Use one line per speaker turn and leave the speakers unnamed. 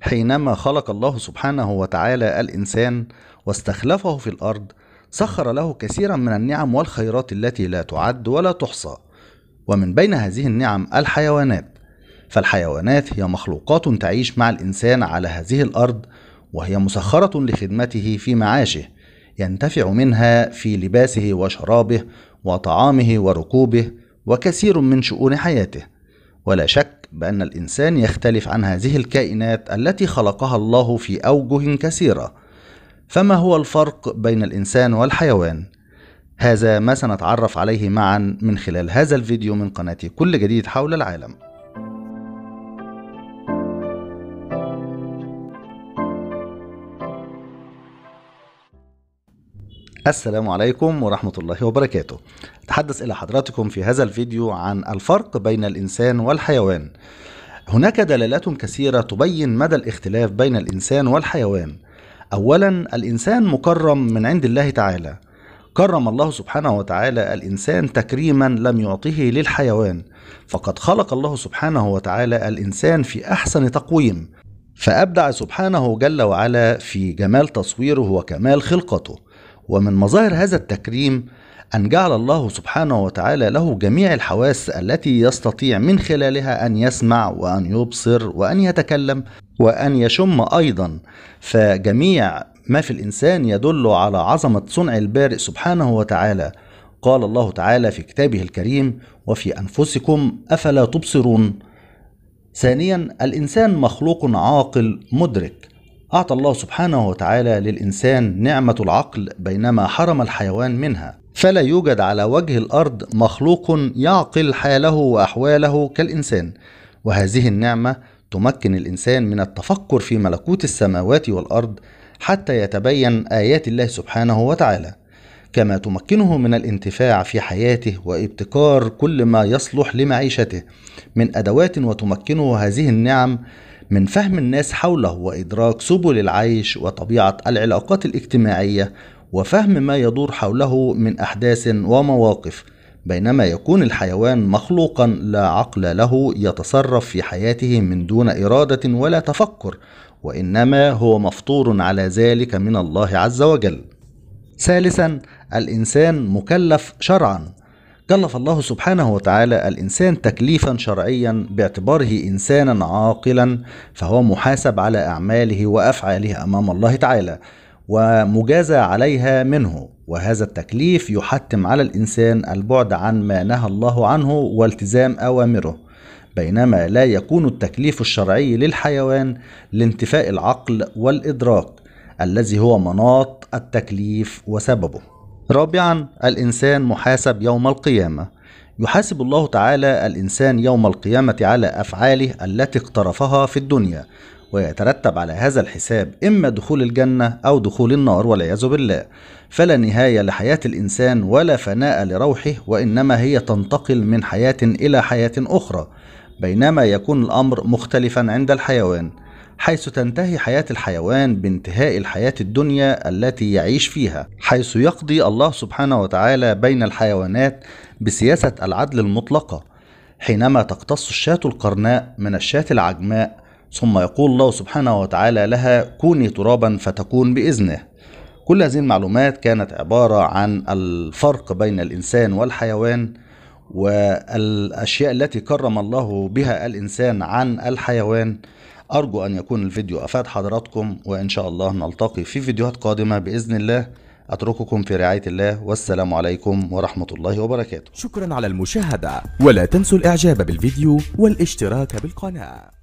حينما خلق الله سبحانه وتعالى الانسان واستخلفه في الارض سخر له كثيرا من النعم والخيرات التي لا تعد ولا تحصى ومن بين هذه النعم الحيوانات فالحيوانات هي مخلوقات تعيش مع الانسان على هذه الارض وهي مسخره لخدمته في معاشه ينتفع منها في لباسه وشرابه وطعامه وركوبه وكثير من شؤون حياته ولا شك بان الانسان يختلف عن هذه الكائنات التي خلقها الله في اوجه كثيره فما هو الفرق بين الانسان والحيوان هذا ما سنتعرف عليه معا من خلال هذا الفيديو من قناه كل جديد حول العالم السلام عليكم ورحمة الله وبركاته أتحدث إلى حضراتكم في هذا الفيديو عن الفرق بين الإنسان والحيوان هناك دلالات كثيرة تبين مدى الاختلاف بين الإنسان والحيوان أولا الإنسان مكرم من عند الله تعالى كرم الله سبحانه وتعالى الإنسان تكريما لم يعطه للحيوان فقد خلق الله سبحانه وتعالى الإنسان في أحسن تقويم فأبدع سبحانه جل وعلا في جمال تصويره وكمال خلقته ومن مظاهر هذا التكريم أن جعل الله سبحانه وتعالى له جميع الحواس التي يستطيع من خلالها أن يسمع وأن يبصر وأن يتكلم وأن يشم أيضا فجميع ما في الإنسان يدل على عظمة صنع البارئ سبحانه وتعالى قال الله تعالى في كتابه الكريم وفي أنفسكم أفلا تبصرون ثانيا الإنسان مخلوق عاقل مدرك أعطى الله سبحانه وتعالى للإنسان نعمة العقل بينما حرم الحيوان منها، فلا يوجد على وجه الأرض مخلوق يعقل حاله وأحواله كالإنسان، وهذه النعمة تمكن الإنسان من التفكر في ملكوت السماوات والأرض حتى يتبين آيات الله سبحانه وتعالى، كما تمكنه من الانتفاع في حياته وابتكار كل ما يصلح لمعيشته من أدوات وتمكنه هذه النعم من فهم الناس حوله وإدراك سبل العيش وطبيعة العلاقات الاجتماعية وفهم ما يدور حوله من أحداث ومواقف بينما يكون الحيوان مخلوقا لا عقل له يتصرف في حياته من دون إرادة ولا تفكر وإنما هو مفطور على ذلك من الله عز وجل ثالثا الإنسان مكلف شرعا كلف الله سبحانه وتعالى الإنسان تكليفا شرعيا باعتباره إنسانا عاقلا فهو محاسب على أعماله وأفعاله أمام الله تعالى ومجازى عليها منه وهذا التكليف يحتم على الإنسان البعد عن ما نهى الله عنه والتزام أوامره بينما لا يكون التكليف الشرعي للحيوان لانتفاء العقل والإدراك الذي هو مناط التكليف وسببه رابعا الإنسان محاسب يوم القيامة يحاسب الله تعالى الإنسان يوم القيامة على أفعاله التي اقترفها في الدنيا ويترتب على هذا الحساب إما دخول الجنة أو دخول النار والعياذ بالله فلا نهاية لحياة الإنسان ولا فناء لروحه وإنما هي تنتقل من حياة إلى حياة أخرى بينما يكون الأمر مختلفا عند الحيوان حيث تنتهي حياة الحيوان بانتهاء الحياة الدنيا التي يعيش فيها حيث يقضي الله سبحانه وتعالى بين الحيوانات بسياسة العدل المطلقة حينما تقتص الشاة القرناء من الشاة العجماء ثم يقول الله سبحانه وتعالى لها كوني ترابا فتكون بإذنه كل هذه المعلومات كانت عبارة عن الفرق بين الإنسان والحيوان والأشياء التي كرم الله بها الإنسان عن الحيوان أرجو أن يكون الفيديو أفاد حضراتكم وإن شاء الله نلتقي في فيديوهات قادمة بإذن الله أترككم في رعاية الله والسلام عليكم ورحمة الله وبركاته شكرا على المشاهدة ولا تنسوا الإعجاب بالفيديو والاشتراك بالقناة